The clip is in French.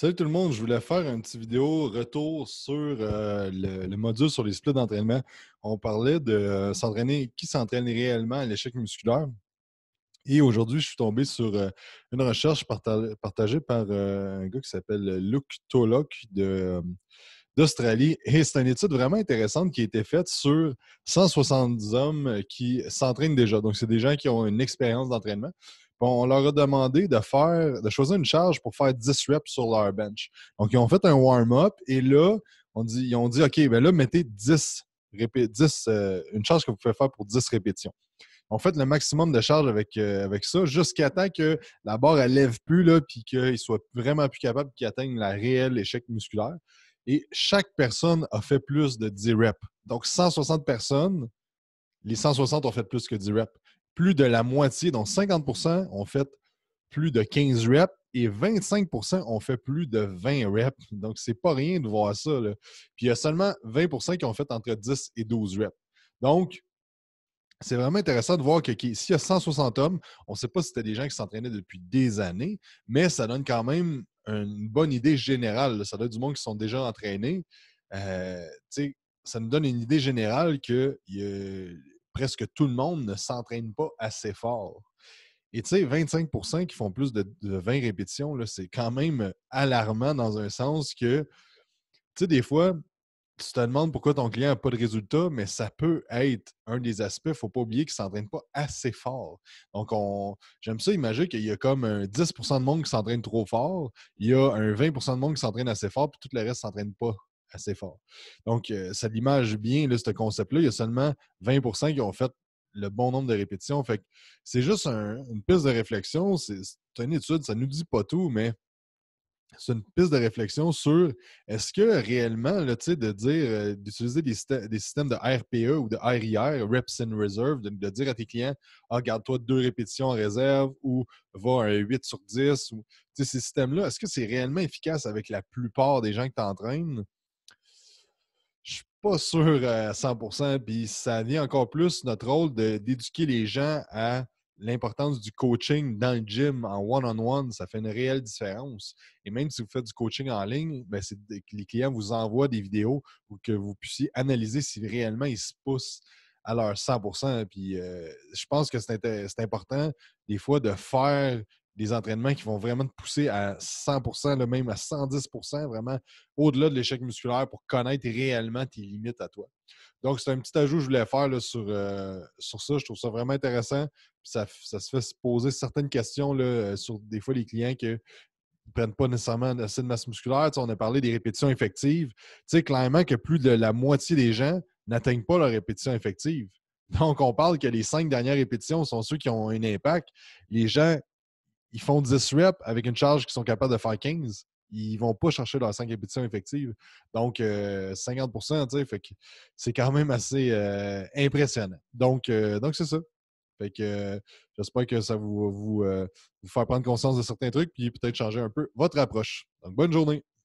Salut tout le monde, je voulais faire une petite vidéo retour sur euh, le, module sur les splits d'entraînement. On parlait de euh, s'entraîner, qui s'entraîne réellement à l'échec musculaire. Et aujourd'hui, je suis tombé sur euh, une recherche partagée par un gars qui s'appelle Luke Tolok d'Australie. Et c'est une étude vraiment intéressante qui a été faite sur 170 hommes qui s'entraînent déjà. Donc, c'est des gens qui ont une expérience d'entraînement on leur a demandé de faire, de choisir une charge pour faire 10 reps sur leur bench. Donc, ils ont fait un warm-up et là, on dit, ils ont dit, OK, ben là, mettez 10, 10 euh, une charge que vous pouvez faire pour 10 répétitions. On fait le maximum de charges avec, euh, avec ça jusqu'à temps que la barre ne lève plus, et puis qu'ils soient vraiment plus capables qu'ils atteignent la réelle échec musculaire. Et chaque personne a fait plus de 10 reps. Donc, 160 personnes les 160 ont fait plus que 10 reps. Plus de la moitié, donc 50 ont fait plus de 15 reps et 25 ont fait plus de 20 reps. Donc, c'est pas rien de voir ça. Puis, il y a seulement 20 qui ont fait entre 10 et 12 reps. Donc, c'est vraiment intéressant de voir que s'il y a 160 hommes, on ne sait pas si c'était des gens qui s'entraînaient depuis des années, mais ça donne quand même une bonne idée générale. Ça donne du monde qui sont déjà entraînés. Euh, ça nous donne une idée générale que y presque tout le monde ne s'entraîne pas assez fort. Et tu sais, 25 qui font plus de, 20 répétitions, c'est quand même alarmant dans un sens que, tu sais, des fois, tu te demandes pourquoi ton client n'a pas de résultat, mais ça peut être un des aspects. Il ne faut pas oublier qu'il ne s'entraîne pas assez fort. Donc, j'aime ça imaginer qu'il y a comme un 10 de monde qui s'entraîne trop fort, il y a un 20 de monde qui s'entraîne assez fort, puis tout le reste ne s'entraîne pas assez fort. Donc, euh, ça l'image bien, là, ce concept-là. Il y a seulement 20 qui ont fait le bon nombre de répétitions. Fait c'est juste une piste de réflexion. C'est une étude, ça ne nous dit pas tout, mais c'est une piste de réflexion sur est-ce que réellement, là, de dire, euh, d'utiliser des, systèmes de RPE ou de RIR, Reps in Reserve, de, dire à tes clients, ah, garde-toi deux répétitions en réserve ou va un 8 sur 10, ou ces systèmes-là, est-ce que c'est réellement efficace avec la plupart des gens que tu entraînes? pas sûr euh, à 100 puis ça vient encore plus notre rôle d'éduquer les gens à l'importance du coaching dans le gym en one-on-one. ça fait une réelle différence. Et même si vous faites du coaching en ligne, ben, que les clients vous envoient des vidéos pour que vous puissiez analyser si réellement ils se poussent à leur 100 Puis euh, je pense que c'est important des fois de faire des entraînements qui vont vraiment te pousser à 100 le même à 110 vraiment au-delà de l'échec musculaire pour connaître réellement tes limites à toi. Donc, c'est un petit ajout que je voulais faire sur, euh, sur ça. Je trouve ça vraiment intéressant. Ça, ça se fait se poser certaines questions là, euh, sur des fois les clients qui ne prennent pas nécessairement assez de masse musculaire. on a parlé des répétitions effectives. Tu sais, clairement que plus de la moitié des gens n'atteignent pas leur répétition effective. Donc, on parle que les cinq dernières répétitions sont ceux qui ont un impact. Les gens ils font 10 reps avec une charge qu'ils sont capables de faire 15. Ils ne vont pas chercher leurs 5 répétitions effectives. Donc, 50 euh, fait c'est quand même assez euh, impressionnant. Donc, euh, donc c'est ça. Fait que j'espère que ça va vous, vous, faire prendre conscience de certains trucs puis peut-être changer un peu votre approche. Donc, bonne journée.